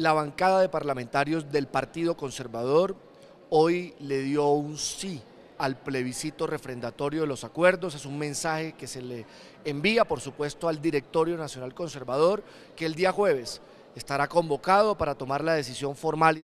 la bancada de parlamentarios del Partido Conservador hoy le dio un sí al plebiscito refrendatorio de los acuerdos. Es un mensaje que se le envía, por supuesto, al Directorio Nacional Conservador, que el día jueves estará convocado para tomar la decisión formal.